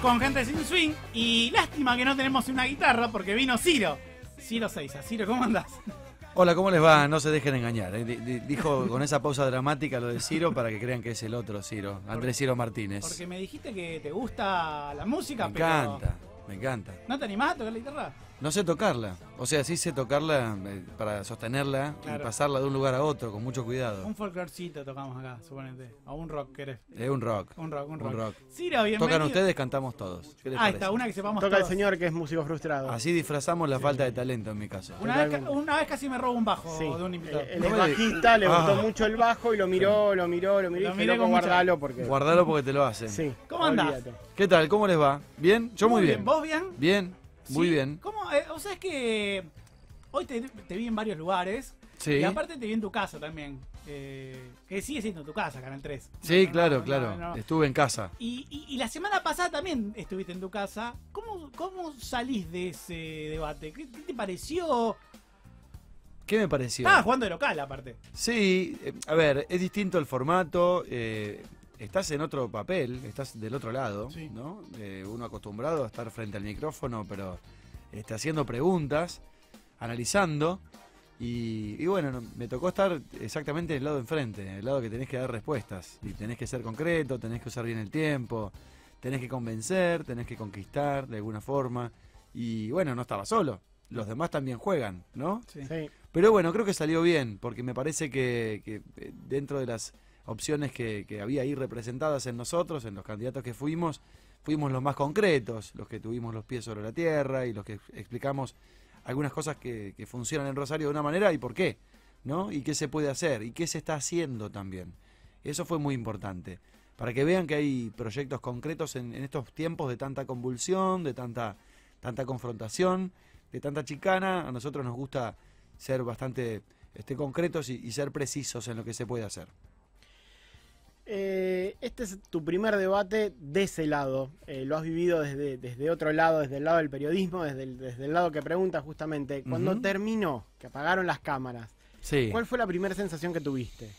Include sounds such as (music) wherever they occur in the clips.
con gente sin swing y lástima que no tenemos una guitarra porque vino Ciro. Ciro Seiza. Ciro, ¿cómo andás? Hola, ¿cómo les va? No se dejen engañar. ¿eh? Dijo con esa pausa dramática lo de Ciro para que crean que es el otro Ciro, Andrés Ciro Martínez. Porque me dijiste que te gusta la música, me encanta, me encanta. ¿No te animás a tocar la guitarra? No sé tocarla. O sea, sí sé tocarla eh, para sostenerla y pasarla de un lugar a otro con mucho cuidado. Un folclorcito tocamos acá, suponete. O un rock querés. Es un rock. Un rock, un rock. Un rock. bienvenido. Tocan ustedes, cantamos todos. Ahí Ah, está, una que sepamos Toca el señor que es músico frustrado. Así disfrazamos la falta de talento en mi caso. Una vez, una vez casi me robó un bajo Sí. de un invitado. El, bajista le gustó ah. mucho el bajo y lo miró, lo miró, lo miró Lo y miré guardalo porque... Guardalo porque te lo hacen. Sí. ¿Cómo andás? ¿Qué tal? ¿Cómo les va? ¿Bien? Yo muy bien. ¿Vos bien? Bien. Muy bien. ¿Cómo? Eh, o sea, es que hoy te, vi en varios lugares. Sí. Y aparte te vi en tu casa también. Eh, que sigue siendo tu casa, Canal 3. Sí, claro, claro. Estuve en casa. Y, la semana pasada también estuviste en tu casa. ¿Cómo, cómo salís de ese debate? ¿Qué, te pareció? ¿Qué me pareció? ah jugando de local, aparte. Sí, eh, a ver, es distinto el formato. Eh, estás en otro papel, estás del otro lado, ¿no? uno acostumbrado a estar frente al micrófono, pero está haciendo preguntas, analizando. Y, bueno, me tocó estar exactamente el lado de enfrente, el lado que tenés que dar respuestas. Y tenés que ser concreto, tenés que usar bien el tiempo, tenés que convencer, tenés que conquistar de alguna forma. Y bueno, no estaba solo. Los demás también juegan, ¿no? Sí. Pero bueno, creo que salió bien, porque me parece que eh, dentro de las opciones que, había ahí representadas en nosotros, en los candidatos que fuimos, fuimos los más concretos, los que tuvimos los pies sobre la tierra y los que explicamos algunas cosas que, funcionan en Rosario de una manera y por qué, ¿no? Y qué se puede hacer y qué se está haciendo también. Eso fue muy importante. Para que vean que hay proyectos concretos en, estos tiempos de tanta convulsión, de tanta, tanta confrontación, de tanta chicana, a nosotros nos gusta ser bastante este, concretos y ser precisos en lo que se puede hacer. Eh, este es tu primer debate de ese lado. Eh, lo has vivido desde, otro lado, desde el lado del periodismo, desde el, lado que pregunta justamente. Cuando terminó, que apagaron las cámaras, ¿cuál fue la primera sensación que tuviste?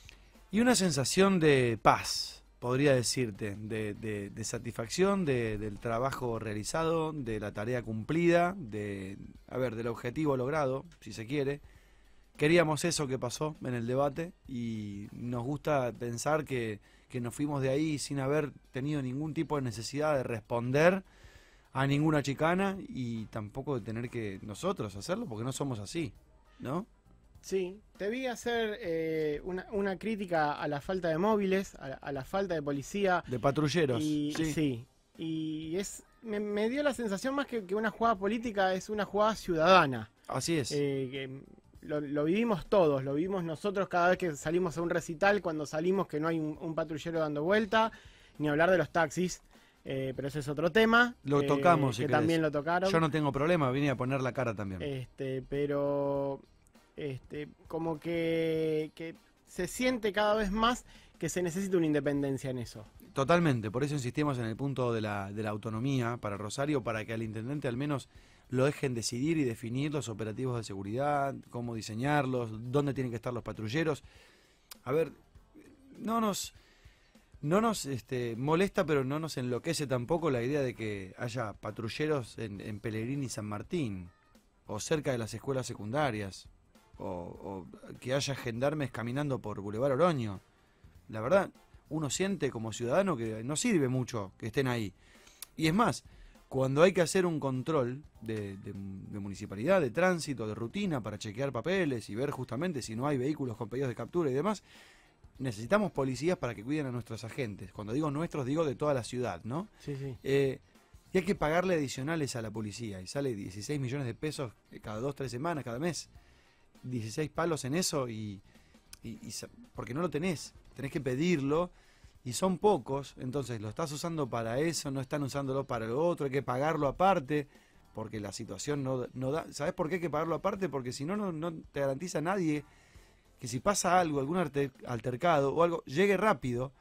Y una sensación de paz, podría decirte, de, de, satisfacción del trabajo realizado, de la tarea cumplida, de, a ver, del objetivo logrado, si se quiere queríamos eso que pasó en el debate y nos gusta pensar que, nos fuimos de ahí sin haber tenido ningún tipo de necesidad de responder a ninguna chicana y tampoco de tener que nosotros hacerlo porque no somos así, ¿no? Sí, te vi hacer una, una, crítica a la falta de móviles, a, la falta de policía. De patrulleros. sí. sí. y es me, dio la sensación más que, una jugada política es una jugada ciudadana. Así es. Eh, lo, vivimos todos, lo vivimos nosotros cada vez que salimos a un recital, cuando salimos que no hay un, patrullero dando vuelta, ni hablar de los taxis. Eh, pero ese es otro tema. Lo eh, tocamos, y también lo tocaron. Yo no tengo problema, vine a poner la cara también. Este, pero este, como que, que se siente cada vez más que se necesita una independencia en eso. Totalmente, por eso insistimos en el punto de la, de la autonomía para Rosario, para que al intendente al menos lo dejen decidir y definir los operativos de seguridad, cómo diseñarlos, dónde tienen que estar los patrulleros. A ver, no nos, no nos este, molesta, pero no nos enloquece tampoco la idea de que haya patrulleros en, en Pellegrini y San Martín, o cerca de las escuelas secundarias, o, que haya gendarmes caminando por Boulevard Oroño. La verdad, uno siente como ciudadano que no sirve mucho que estén ahí. Y es más, cuando hay que hacer un control de, municipalidad, de tránsito, de rutina, para chequear papeles y ver justamente si no hay vehículos con pedidos de captura y demás, necesitamos policías para que cuiden a nuestros agentes. Cuando digo nuestros, digo de toda la ciudad, ¿no? Sí, sí. Eh, y hay que pagarle adicionales a la policía, y sale 16 millones de pesos eh, cada dos, tres semanas, cada mes. 16 palos en eso y, y porque no lo tenés, tenés que pedirlo y son pocos, entonces lo estás usando para eso, no están usándolo para lo otro, hay que pagarlo aparte, porque la situación no, da... ¿Sabes por qué hay que pagarlo aparte? Porque si no, no, te garantiza nadie que si pasa algo, algún altercado o algo, llegue rápido,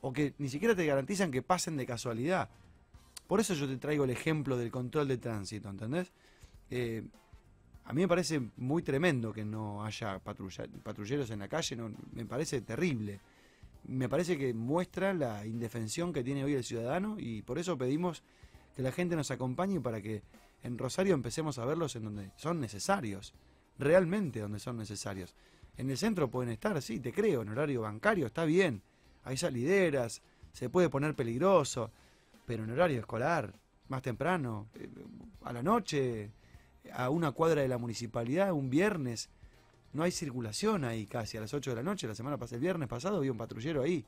o que ni siquiera te garantizan que pasen de casualidad. Por eso yo te traigo el ejemplo del control de tránsito, ¿entendés? Eh, a mí me parece muy tremendo que no haya patrulleros en la calle, no, me parece terrible me parece que muestra la indefensión que tiene hoy el ciudadano y por eso pedimos que la gente nos acompañe para que en Rosario empecemos a verlos en donde son necesarios, realmente donde son necesarios. En el centro pueden estar, sí, te creo, en horario bancario está bien, hay salideras, se puede poner peligroso, pero en horario escolar, más temprano, eh, a la noche, a una cuadra de la municipalidad, un viernes, no hay circulación ahí casi a las 8 de la noche, la semana pasada, el viernes pasado había un patrullero ahí,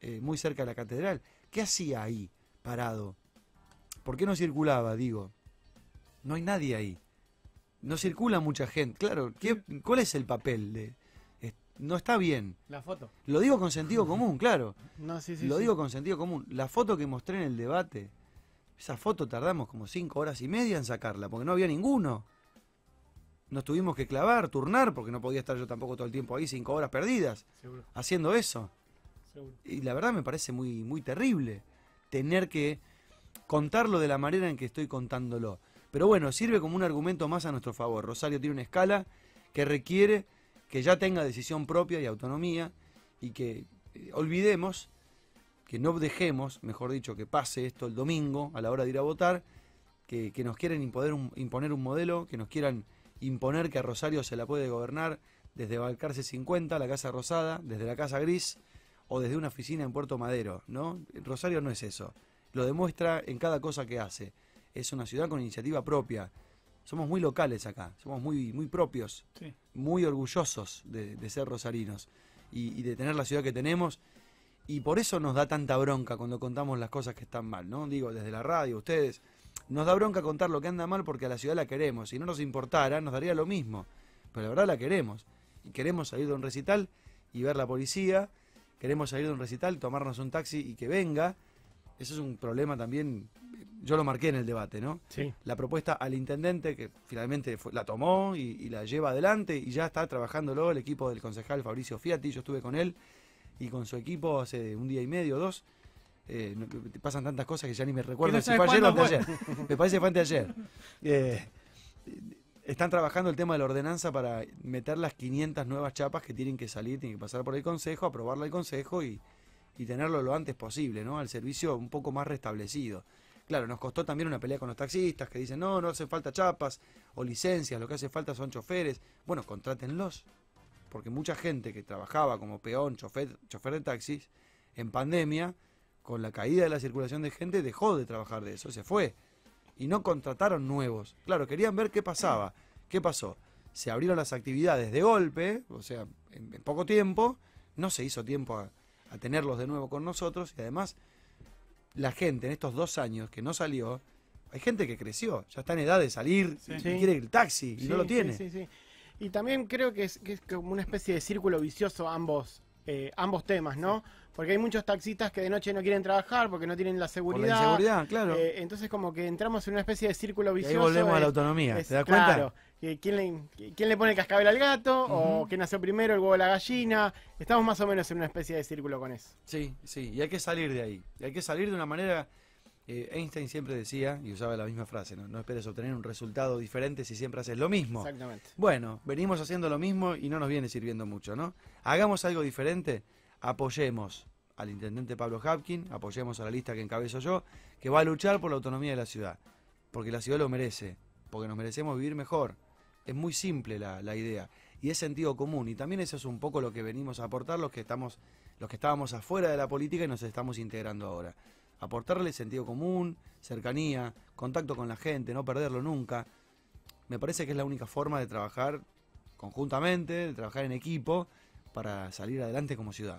eh, muy cerca de la catedral. ¿Qué hacía ahí, parado? ¿Por qué no circulaba, digo? No hay nadie ahí. No circula mucha gente. Claro, ¿qué, ¿cuál es el papel de...? no está bien. La foto. Lo digo con sentido (laughs) común, claro. No, Lo digo con sentido común. La foto que mostré en el debate, esa foto tardamos como cinco horas y media en sacarla, porque no había ninguno nos tuvimos que clavar, turnar, porque no podía estar yo tampoco todo el tiempo ahí, cinco horas perdidas, haciendo eso. Y la verdad me parece muy, muy terrible tener que contarlo de la manera en que estoy contándolo. Pero bueno, sirve como un argumento más a nuestro favor. Rosario tiene una escala que requiere que ya tenga decisión propia y autonomía y que eh, olvidemos, que no dejemos, mejor dicho, que pase esto el domingo a la hora de ir a votar, que, nos quieren imponer un modelo, que nos quieran imponer que a Rosario se la puede gobernar desde Balcarce 50, la Casa Rosada, desde la Casa Gris o desde una oficina en Puerto Madero, ¿no? Rosario no es eso. Lo demuestra en cada cosa que hace. Es una ciudad con iniciativa propia. Somos muy locales acá, somos muy, muy propios, muy orgullosos de, ser rosarinos y, y de tener la ciudad que tenemos. Y por eso nos da tanta bronca cuando contamos las cosas que están mal, ¿no? Digo, desde la radio, ustedes, nos da bronca contar lo que anda mal porque a la ciudad la queremos. Si no nos importara, nos daría lo mismo. Pero la verdad la queremos. Y queremos salir de un recital y ver la policía. Queremos salir de un recital, tomarnos un taxi y que venga. Eso es un problema también. Yo lo marqué en el debate, ¿no? Sí. La propuesta al intendente, que finalmente la tomó y, la lleva adelante, y ya está trabajando luego el equipo del concejal Fabricio Fiatti. Yo estuve con él y con su equipo hace un día y medio, dos eh, pasan tantas cosas que ya ni me recuerdo si fue ayer o me parece que fue anteayer. Eh, están trabajando el tema de la ordenanza para meter las 500 nuevas chapas que tienen que salir, tienen que pasar por el Consejo, aprobarla el Consejo y, tenerlo lo antes posible, ¿no? Al servicio un poco más restablecido. Claro, nos costó también una pelea con los taxistas que dicen, no, no hace falta chapas o licencias, lo que hace falta son choferes. Bueno, contrátenlos, porque mucha gente que trabajaba como peón, chofer, chofer de taxis, en pandemia, con la caída de la circulación de gente, dejó de trabajar de eso, se fue. Y no contrataron nuevos. Claro, querían ver qué pasaba. ¿Qué pasó? Se abrieron las actividades de golpe, o sea, en, poco tiempo, no se hizo tiempo a, tenerlos de nuevo con nosotros y además la gente en estos dos años que no salió, hay gente que creció, ya está en edad de salir, y quiere el taxi y no lo tiene. y también creo que es, como una especie de círculo vicioso ambos, eh, ambos temas, ¿no? porque hay muchos taxistas que de noche no quieren trabajar porque no tienen la seguridad. Por la seguridad, claro. Eh, entonces como que entramos en una especie de círculo vicioso. Y ahí volvemos a la autonomía, ¿te das cuenta? Claro, ¿quién, le, pone el cascabel al gato? ¿O quién nació primero, el huevo o la gallina? Estamos más o menos en una especie de círculo con eso. Sí, sí, y hay que salir de ahí. Y hay que salir de una manera... Eh, Einstein siempre decía, y usaba la misma frase, ¿no? ¿no? esperes obtener un resultado diferente si siempre haces lo mismo. Exactamente. Bueno, venimos haciendo lo mismo y no nos viene sirviendo mucho, ¿no? Hagamos algo diferente apoyemos al intendente Pablo Hapkin, apoyemos a la lista que encabezo yo, que va a luchar por la autonomía de la ciudad, porque la ciudad lo merece, porque nos merecemos vivir mejor. Es muy simple la, idea y es sentido común y también eso es un poco lo que venimos a aportar los que estamos los que estábamos afuera de la política y nos estamos integrando ahora. Aportarle sentido común, cercanía, contacto con la gente, no perderlo nunca. Me parece que es la única forma de trabajar conjuntamente, de trabajar en equipo para salir adelante como ciudad.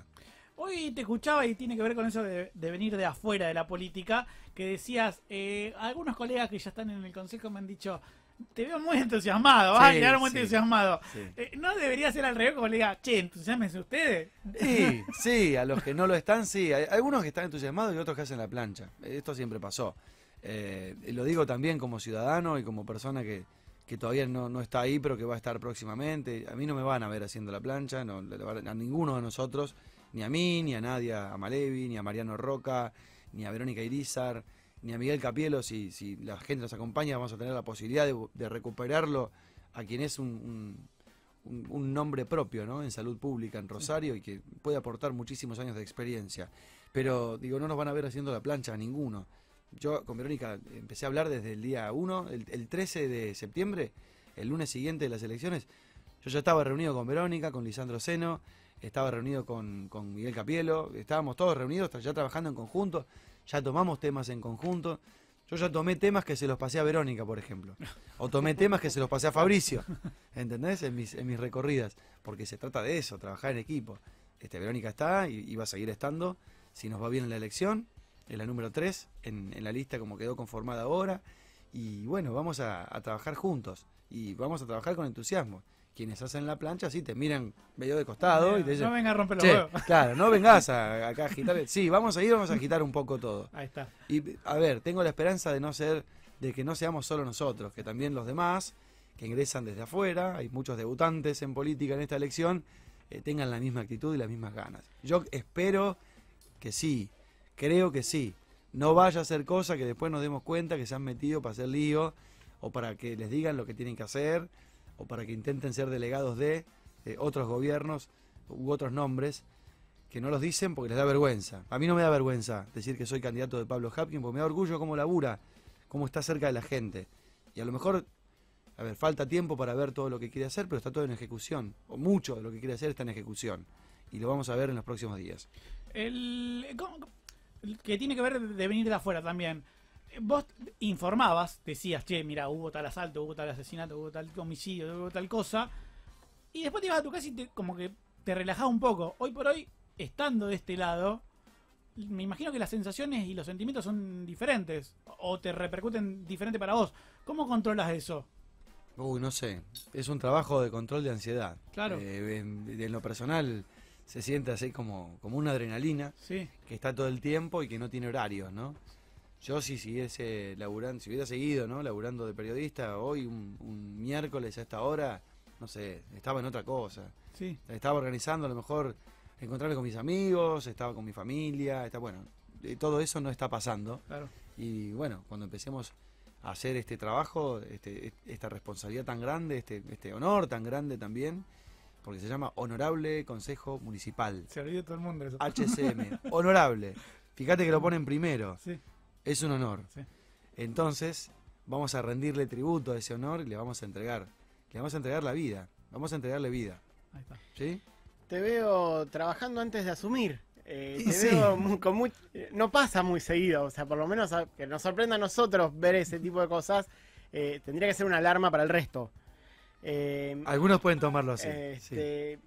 Hoy te escuchaba y tiene que ver con eso de, venir de afuera de la política, que decías, eh, algunos colegas que ya están en el Consejo me han dicho, te veo muy entusiasmado, ah, sí, muy entusiasmado. Eh, ¿No debería ser al revés como le diga, che, entusiasmense ustedes? Sí, sí, a los que no lo están, sí. Hay algunos que están entusiasmados y otros que hacen la plancha. Esto siempre pasó. Eh, lo digo también como ciudadano y como persona que, que todavía no, está ahí, pero que va a estar próximamente. A mí no me van a ver haciendo la plancha, no, a ninguno de nosotros, ni a mí, ni a nadie, a Malevi, ni a Mariano Roca, ni a Verónica Irizar, ni a Miguel Capielo. Si, si la gente nos acompaña, vamos a tener la posibilidad de, recuperarlo a quien es un, nombre propio ¿no? en salud pública en Rosario y que puede aportar muchísimos años de experiencia. Pero digo, no nos van a ver haciendo la plancha a ninguno yo con Verónica empecé a hablar desde el día 1, el, 13 de septiembre, el lunes siguiente de las elecciones. Yo ya estaba reunido con Verónica, con Lisandro Seno, estaba reunido con, Miguel Capielo, estábamos todos reunidos, ya trabajando en conjunto, ya tomamos temas en conjunto. Yo ya tomé temas que se los pasé a Verónica, por ejemplo. O tomé temas que se los pasé a Fabricio. ¿Entendés? En mis, recorridas. Porque se trata de eso, trabajar en equipo. Este, Verónica está y, y va a seguir estando. Si nos va bien en la elección, en la número 3, en, la lista como quedó conformada ahora. Y bueno, vamos a, trabajar juntos y vamos a trabajar con entusiasmo. Quienes hacen la plancha, sí, te miran medio de costado no, y te No vengas a romper los huevos. (laughs) Claro, no vengas a, acá a agitar. Sí, vamos a ir, vamos a agitar un poco todo. (laughs) Ahí está. Y a ver, tengo la esperanza de no ser, de que no seamos solo nosotros, que también los demás que ingresan desde afuera, hay muchos debutantes en política en esta elección, eh, tengan la misma actitud y las mismas ganas. Yo espero que sí, Creo que sí. No vaya a ser cosa que después nos demos cuenta que se han metido para hacer lío o para que les digan lo que tienen que hacer o para que intenten ser delegados de eh, otros gobiernos u otros nombres que no los dicen porque les da vergüenza. A mí no me da vergüenza decir que soy candidato de Pablo Hapkin porque me da orgullo cómo labura, cómo está cerca de la gente. Y a lo mejor, a ver, falta tiempo para ver todo lo que quiere hacer, pero está todo en ejecución, o mucho de lo que quiere hacer está en ejecución. Y lo vamos a ver en los próximos días. El, que tiene que ver de venir de afuera también. Vos informabas, decías, che, mira, hubo tal asalto, hubo tal asesinato, hubo tal homicidio, hubo tal cosa. Y después te ibas a tu casa y te, como que te relajaba un poco. Hoy por hoy, estando de este lado, me imagino que las sensaciones y los sentimientos son diferentes. O te repercuten diferente para vos. ¿Cómo controlas eso? Uy, no sé. Es un trabajo de control de ansiedad. Claro. De eh, en lo personal se siente así como, como una adrenalina que está todo el tiempo y que no tiene horarios, ¿no? Yo si siguiese si hubiera seguido, ¿no? Laburando de periodista, hoy un, miércoles a esta hora, no sé, estaba en otra cosa. Sí. Estaba organizando a lo mejor encontrarme con mis amigos, estaba con mi familia, está bueno, eh, todo eso no está pasando. Y bueno, cuando empecemos a hacer este trabajo, este, este, esta responsabilidad tan grande, este, este honor tan grande también, porque se llama Honorable Consejo Municipal. Se olvidó todo el mundo eso. HCM, (laughs) honorable. Fíjate que lo ponen primero. Sí. Es un honor. Entonces, vamos a rendirle tributo a ese honor y le vamos a entregar. Le vamos a entregar la vida. Vamos a entregarle vida. Ahí está. ¿Sí? Te veo trabajando antes de asumir. Eh, te veo con muy, eh, no pasa muy seguido, o sea, por lo menos que nos sorprenda a nosotros ver ese tipo de cosas, eh, tendría que ser una alarma para el resto. Em, Algunos pueden tomarlo así. Este,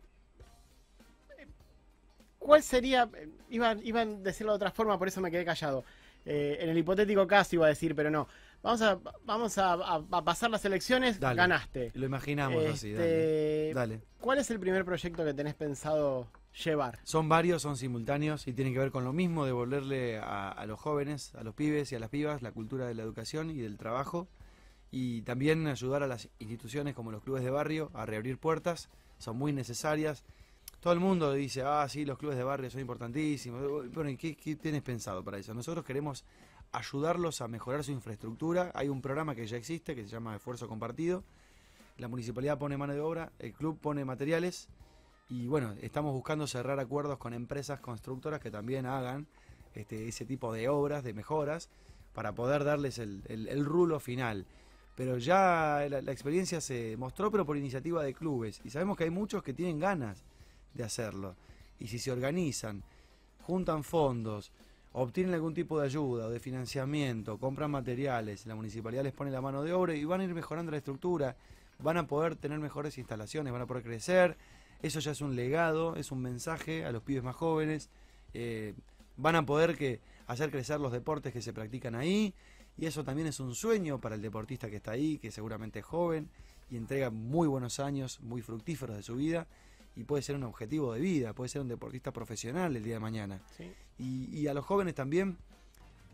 ¿Cuál sería? Eh, iban, a decirlo de otra forma, por eso me quedé callado. Eh, en el hipotético caso iba a decir, pero no. Vamos a, vamos a, pasar las elecciones, ganaste. Lo imaginamos así, este, dale, ¿Cuál es el primer proyecto que tenés pensado llevar? Son varios, son simultáneos y tienen que ver con lo mismo, devolverle a, a los jóvenes, a los pibes y a las pibas, la cultura de la educación y del trabajo y también ayudar a las instituciones como los clubes de barrio a reabrir puertas, son muy necesarias. Todo el mundo dice, ah, sí, los clubes de barrio son importantísimos. Bueno, ¿qué, qué tienes pensado para eso? Nosotros queremos ayudarlos a mejorar su infraestructura. Hay un programa que ya existe que se llama Esfuerzo Compartido. La municipalidad pone mano de obra, el club pone materiales y bueno, estamos buscando cerrar acuerdos con empresas constructoras que también hagan este, ese tipo de obras, de mejoras, para poder darles el rulo final pero ya la, experiencia se mostró, pero por iniciativa de clubes. Y sabemos que hay muchos que tienen ganas de hacerlo. Y si se organizan, juntan fondos, obtienen algún tipo de ayuda o de financiamiento, compran materiales, la municipalidad les pone la mano de obra y van a ir mejorando la estructura, van a poder tener mejores instalaciones, van a poder crecer. Eso ya es un legado, es un mensaje a los pibes más jóvenes. Eh, van a poder que, hacer crecer los deportes que se practican ahí y eso también es un sueño para el deportista que está ahí, que seguramente es joven y entrega muy buenos años, muy fructíferos de su vida. Y puede ser un objetivo de vida, puede ser un deportista profesional el día de mañana. Y, a los jóvenes también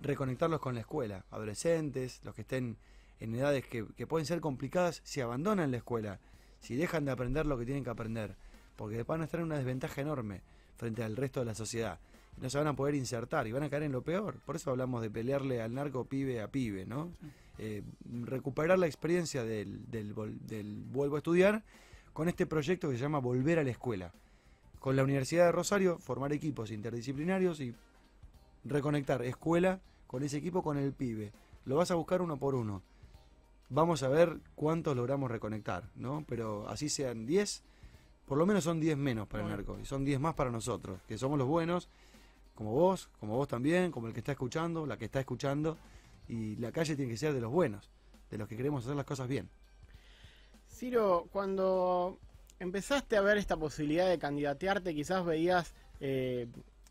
reconectarlos con la escuela, adolescentes, los que estén en edades que, que, pueden ser complicadas si abandonan la escuela, si dejan de aprender lo que tienen que aprender, porque van a estar en una desventaja enorme frente al resto de la sociedad no se van a poder insertar y van a caer en lo peor. Por eso hablamos de pelearle al narco pibe a pibe, ¿no? Eh, recuperar la experiencia del, vuelvo a estudiar con este proyecto que se llama Volver a la Escuela. Con la Universidad de Rosario, formar equipos interdisciplinarios y reconectar escuela con ese equipo, con el pibe. Lo vas a buscar uno por uno. Vamos a ver cuántos logramos reconectar, ¿no? Pero así sean 10, por lo menos son 10 menos para el narco y son 10 más para nosotros, que somos los buenos como vos, como vos también, como el que está escuchando, la que está escuchando, y la calle tiene que ser de los buenos, de los que queremos hacer las cosas bien. Ciro, cuando empezaste a ver esta posibilidad de candidatearte, quizás veías eh,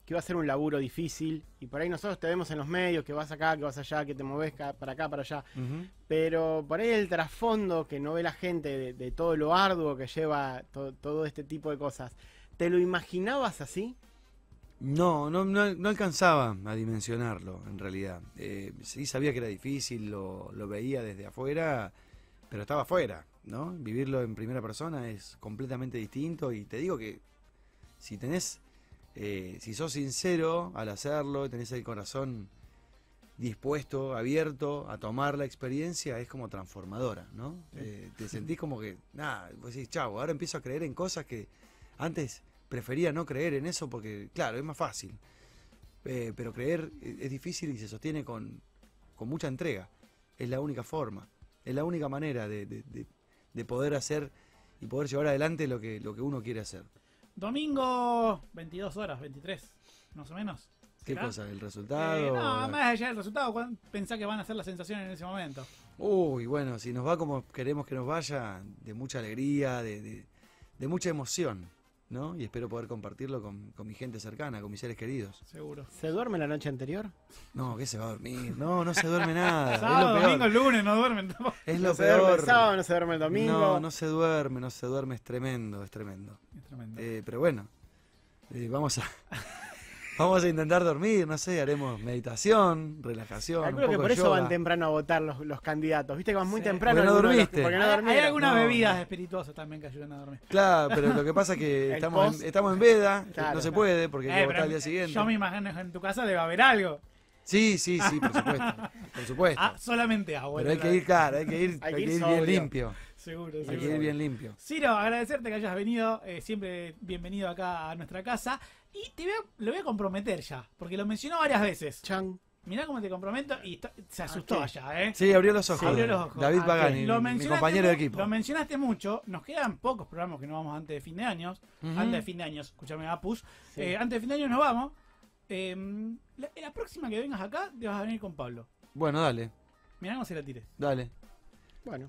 que iba a ser un laburo difícil, y por ahí nosotros te vemos en los medios, que vas acá, que vas allá, que te moves para acá, para allá, pero por ahí el trasfondo que no ve la gente de, todo lo arduo que lleva todo este tipo de cosas, ¿te lo imaginabas así? No, no, no, alcanzaba a dimensionarlo, en realidad. Eh, sí sabía que era difícil, lo, veía desde afuera, pero estaba afuera, ¿no? Vivirlo en primera persona es completamente distinto y te digo que si tenés, eh, si sos sincero al hacerlo, tenés el corazón dispuesto, abierto a tomar la experiencia, es como transformadora, ¿no? Eh, te sentís como que, nada, pues decís, chavo, ahora empiezo a creer en cosas que antes prefería no creer en eso porque, claro, es más fácil. Eh, pero creer es difícil y se sostiene con, mucha entrega. Es la única forma, es la única manera de, poder hacer y poder llevar adelante lo que, lo que uno quiere hacer. Domingo, 22 horas, 23, más o menos. ¿Qué cosa? ¿El resultado? Eh, no, más allá del resultado, pensá que van a ser las sensaciones en ese momento. Uy, bueno, si nos va como queremos que nos vaya, de mucha alegría, de, de mucha emoción. ¿no? Y espero poder compartirlo con, mi gente cercana, con mis seres queridos. Seguro. ¿Se duerme la noche anterior? No, ¿qué se va a dormir? No, no se duerme nada. (laughs) Sábado, domingo, lunes, no duermen. Es lo peor. sábado, no se duerme el domingo. No, no se duerme, no se duerme, es tremendo, es tremendo. Es tremendo. Eh, pero bueno, eh, vamos a... Vamos a intentar dormir, no sé, haremos meditación, relajación. que por eso van temprano a votar los, los candidatos. Viste que van muy temprano. Porque no dormiste. porque no dormiste, Hay algunas bebidas espirituosas también que ayudan a dormir. Claro, pero lo que (laughs) pasa es que estamos, en, estamos en veda, (laughs) no se puede porque hay eh, votar al día siguiente. Yo me imagino que en tu casa debe haber algo. Sí, sí, sí, por supuesto. por (laughs) supuesto. Ah, solamente agua. Pero hay que ¿eh? ir, claro, hay que ir, hay que ir bien limpio. Seguro, seguro. Aquí bien limpio. Ciro, agradecerte que hayas venido. Eh, siempre bienvenido acá a nuestra casa. Y te voy lo voy a comprometer ya, porque lo mencionó varias veces. Chan. Mirá cómo te comprometo y se asustó allá, ¿eh? Sí, abrió los ojos. David Pagani, mi compañero de equipo. Lo mencionaste mucho. Nos quedan pocos programas que no vamos antes de fin de año. Antes de fin de año, escúchame, Apus. Eh, antes de fin de año nos vamos. Em, la, próxima que vengas acá, te vas a venir con Pablo. Bueno, dale, Mirá cómo se la tiré. dale.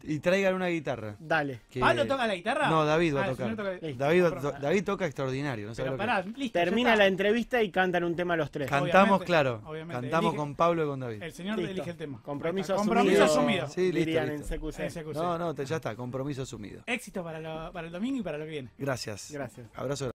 Y traigan una guitarra. Dale. ¿Pablo toca la guitarra? No, David va a ah, tocar. David, David, toca extraordinario. Pero pará, listo, Termina la entrevista y cantan un tema los tres. Cantamos, claro. Cantamos con Pablo y con David. El señor elige el tema. Compromiso, compromiso asumido. Sí, listo, No, no, ya está. Compromiso asumido. Éxito para, para el domingo y para lo que viene. Gracias. Gracias. Abrazo.